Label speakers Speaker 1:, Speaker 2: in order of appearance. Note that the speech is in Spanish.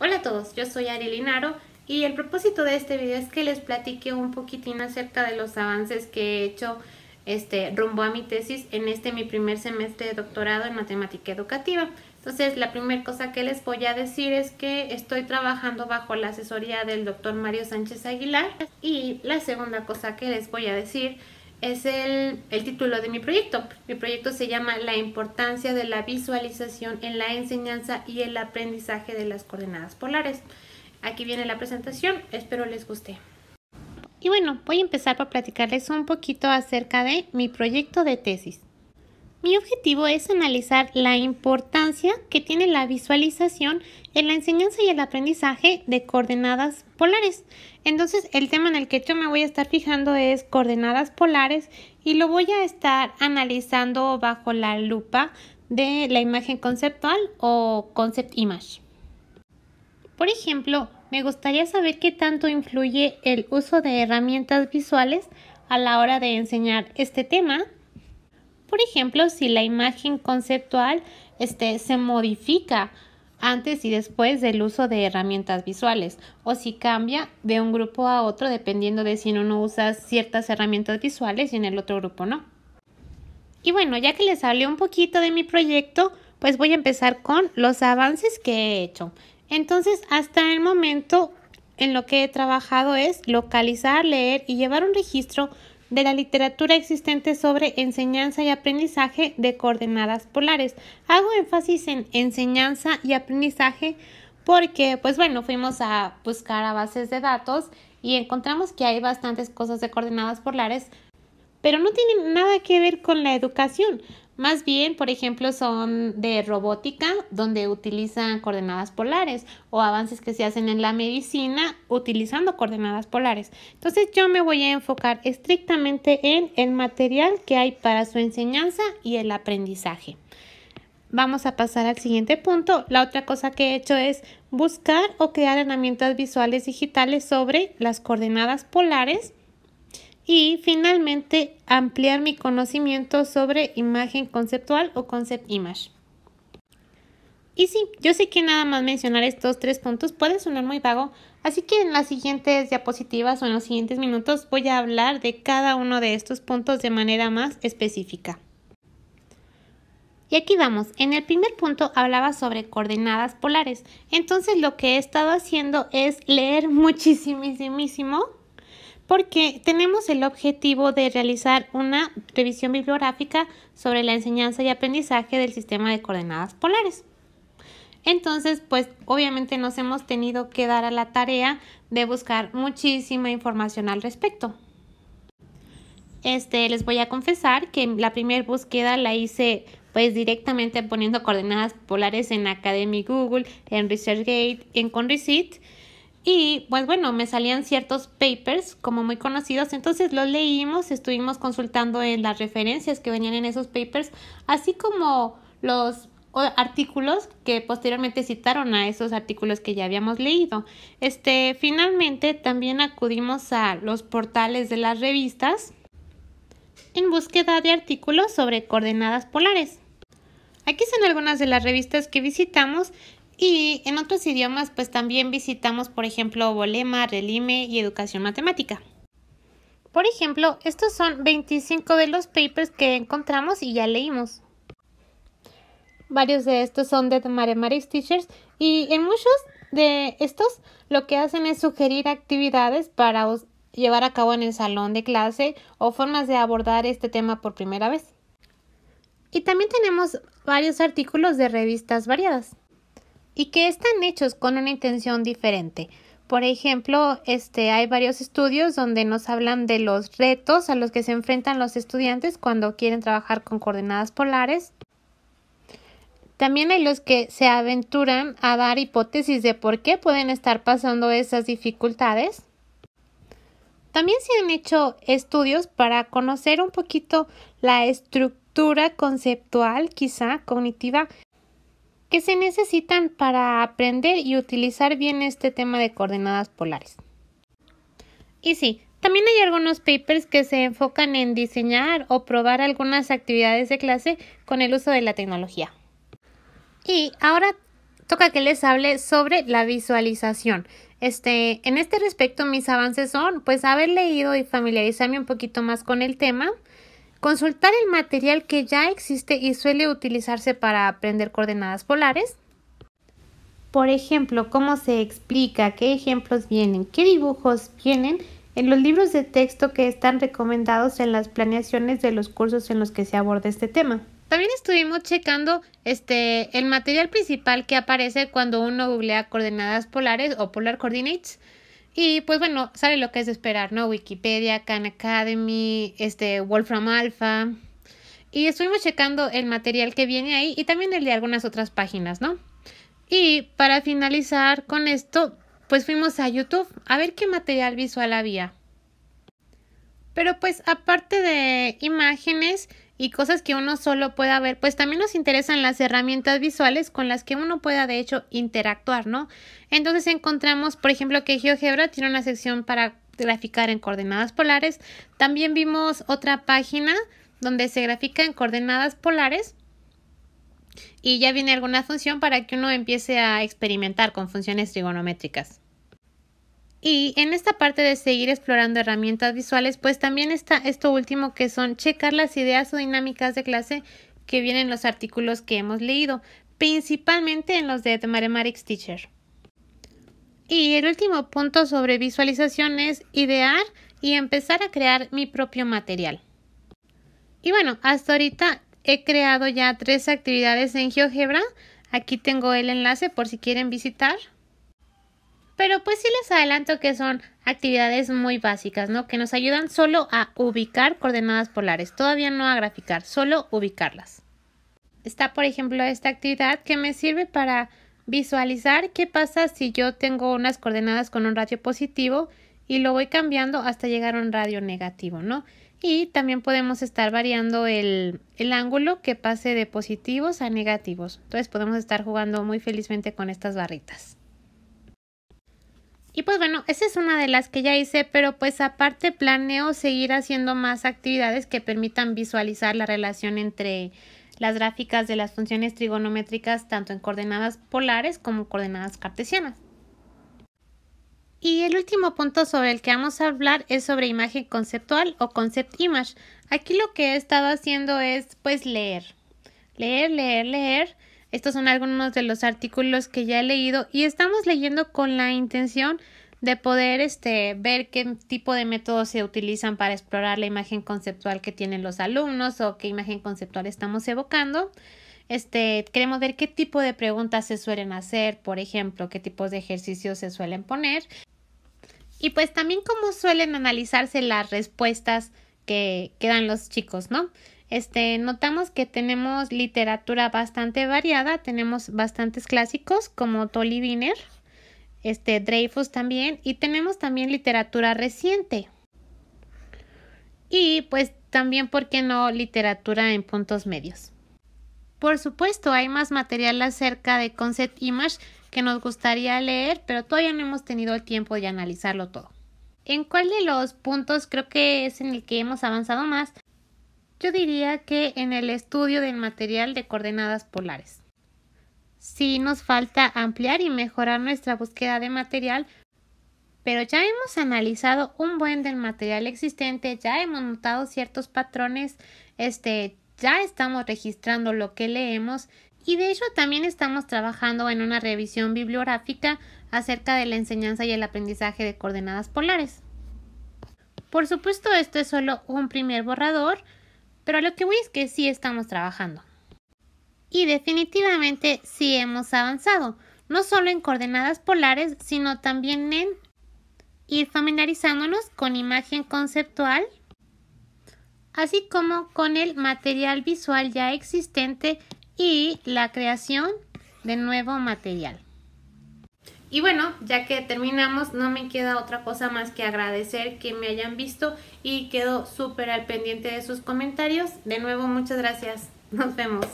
Speaker 1: Hola a todos, yo soy Ari Linaro y el propósito de este video es que les platique un poquitín acerca de los avances que he hecho este, rumbo a mi tesis en este mi primer semestre de doctorado en matemática educativa. Entonces la primera cosa que les voy a decir es que estoy trabajando bajo la asesoría del doctor Mario Sánchez Aguilar y la segunda cosa que les voy a decir es el, título de mi proyecto. Mi proyecto se llama La importancia de la visualización en la enseñanza y el aprendizaje de las coordenadas polares. Aquí viene la presentación, espero les guste. Y bueno, voy a empezar por platicarles un poquito acerca de mi proyecto de tesis. Mi objetivo es analizar la importancia que tiene la visualización en la enseñanza y el aprendizaje de coordenadas polares. Entonces, el tema en el que yo me voy a estar fijando es coordenadas polares y lo voy a estar analizando bajo la lupa de la imagen conceptual o concept image. Por ejemplo, me gustaría saber qué tanto influye el uso de herramientas visuales a la hora de enseñar este tema por ejemplo, si la imagen conceptual este, se modifica antes y después del uso de herramientas visuales o si cambia de un grupo a otro dependiendo de si uno usa ciertas herramientas visuales y en el otro grupo no. Y bueno, ya que les hablé un poquito de mi proyecto, pues voy a empezar con los avances que he hecho. Entonces, hasta el momento en lo que he trabajado es localizar, leer y llevar un registro de la literatura existente sobre enseñanza y aprendizaje de coordenadas polares. Hago énfasis en enseñanza y aprendizaje porque, pues bueno, fuimos a buscar a bases de datos y encontramos que hay bastantes cosas de coordenadas polares, pero no tienen nada que ver con la educación. Más bien, por ejemplo, son de robótica, donde utilizan coordenadas polares, o avances que se hacen en la medicina utilizando coordenadas polares. Entonces yo me voy a enfocar estrictamente en el material que hay para su enseñanza y el aprendizaje. Vamos a pasar al siguiente punto. La otra cosa que he hecho es buscar o crear herramientas visuales digitales sobre las coordenadas polares y finalmente, ampliar mi conocimiento sobre imagen conceptual o concept image. Y sí, yo sé que nada más mencionar estos tres puntos puede sonar muy vago, así que en las siguientes diapositivas o en los siguientes minutos voy a hablar de cada uno de estos puntos de manera más específica. Y aquí vamos, en el primer punto hablaba sobre coordenadas polares, entonces lo que he estado haciendo es leer muchísimo porque tenemos el objetivo de realizar una revisión bibliográfica sobre la enseñanza y aprendizaje del sistema de coordenadas polares. Entonces, pues obviamente nos hemos tenido que dar a la tarea de buscar muchísima información al respecto. Este, les voy a confesar que la primera búsqueda la hice pues directamente poniendo coordenadas polares en Academy Google, en ResearchGate, en ConreceiT. Y pues bueno, me salían ciertos papers como muy conocidos, entonces los leímos, estuvimos consultando en las referencias que venían en esos papers, así como los artículos que posteriormente citaron a esos artículos que ya habíamos leído. Este, finalmente también acudimos a los portales de las revistas en búsqueda de artículos sobre coordenadas polares. Aquí son algunas de las revistas que visitamos y en otros idiomas, pues también visitamos, por ejemplo, Bolema, Relime y Educación Matemática. Por ejemplo, estos son 25 de los papers que encontramos y ya leímos. Varios de estos son de madre-mare Teachers y en muchos de estos lo que hacen es sugerir actividades para llevar a cabo en el salón de clase o formas de abordar este tema por primera vez. Y también tenemos varios artículos de revistas variadas y que están hechos con una intención diferente. Por ejemplo, este, hay varios estudios donde nos hablan de los retos a los que se enfrentan los estudiantes cuando quieren trabajar con coordenadas polares. También hay los que se aventuran a dar hipótesis de por qué pueden estar pasando esas dificultades. También se han hecho estudios para conocer un poquito la estructura conceptual, quizá cognitiva, que se necesitan para aprender y utilizar bien este tema de coordenadas polares. Y sí, también hay algunos papers que se enfocan en diseñar o probar algunas actividades de clase con el uso de la tecnología. Y ahora toca que les hable sobre la visualización. Este, en este respecto mis avances son pues haber leído y familiarizarme un poquito más con el tema, Consultar el material que ya existe y suele utilizarse para aprender coordenadas polares. Por ejemplo, cómo se explica, qué ejemplos vienen, qué dibujos vienen en los libros de texto que están recomendados en las planeaciones de los cursos en los que se aborda este tema. También estuvimos checando este, el material principal que aparece cuando uno googlea coordenadas polares o polar coordinates. Y pues bueno, sale lo que es esperar, ¿no? Wikipedia, Khan Academy, este Wolfram Alpha. Y estuvimos checando el material que viene ahí y también el de algunas otras páginas, ¿no? Y para finalizar con esto, pues fuimos a YouTube a ver qué material visual había. Pero pues aparte de imágenes, y cosas que uno solo pueda ver, pues también nos interesan las herramientas visuales con las que uno pueda de hecho interactuar, ¿no? Entonces encontramos, por ejemplo, que GeoGebra tiene una sección para graficar en coordenadas polares. También vimos otra página donde se grafica en coordenadas polares y ya viene alguna función para que uno empiece a experimentar con funciones trigonométricas. Y en esta parte de seguir explorando herramientas visuales, pues también está esto último que son checar las ideas o dinámicas de clase que vienen en los artículos que hemos leído, principalmente en los de The Teacher. Y el último punto sobre visualización es idear y empezar a crear mi propio material. Y bueno, hasta ahorita he creado ya tres actividades en GeoGebra. Aquí tengo el enlace por si quieren visitar pero pues sí les adelanto que son actividades muy básicas, ¿no? Que nos ayudan solo a ubicar coordenadas polares, todavía no a graficar, solo ubicarlas. Está, por ejemplo, esta actividad que me sirve para visualizar qué pasa si yo tengo unas coordenadas con un radio positivo y lo voy cambiando hasta llegar a un radio negativo, ¿no? Y también podemos estar variando el, el, ángulo que pase de positivos a negativos. Entonces podemos estar jugando muy felizmente con estas barritas. Y pues bueno, esa es una de las que ya hice, pero pues aparte planeo seguir haciendo más actividades que permitan visualizar la relación entre las gráficas de las funciones trigonométricas tanto en coordenadas polares como coordenadas cartesianas. Y el último punto sobre el que vamos a hablar es sobre imagen conceptual o concept image. Aquí lo que he estado haciendo es pues leer, leer, leer, leer estos son algunos de los artículos que ya he leído y estamos leyendo con la intención de poder este, ver qué tipo de métodos se utilizan para explorar la imagen conceptual que tienen los alumnos o qué imagen conceptual estamos evocando. Este, queremos ver qué tipo de preguntas se suelen hacer, por ejemplo, qué tipos de ejercicios se suelen poner y pues también cómo suelen analizarse las respuestas que, que dan los chicos, ¿no? Este, notamos que tenemos literatura bastante variada, tenemos bastantes clásicos como Tolly Wiener, este, Dreyfus también, y tenemos también literatura reciente. Y pues también, ¿por qué no literatura en puntos medios? Por supuesto, hay más material acerca de Concept Image que nos gustaría leer, pero todavía no hemos tenido el tiempo de analizarlo todo. ¿En cuál de los puntos creo que es en el que hemos avanzado más? Yo diría que en el estudio del material de coordenadas polares. Sí nos falta ampliar y mejorar nuestra búsqueda de material, pero ya hemos analizado un buen del material existente, ya hemos notado ciertos patrones, este, ya estamos registrando lo que leemos y de hecho también estamos trabajando en una revisión bibliográfica acerca de la enseñanza y el aprendizaje de coordenadas polares. Por supuesto, esto es solo un primer borrador, pero lo que voy es que sí estamos trabajando. Y definitivamente sí hemos avanzado, no solo en coordenadas polares, sino también en ir familiarizándonos con imagen conceptual, así como con el material visual ya existente y la creación de nuevo material. Y bueno, ya que terminamos, no me queda otra cosa más que agradecer que me hayan visto y quedo súper al pendiente de sus comentarios. De nuevo, muchas gracias. Nos vemos.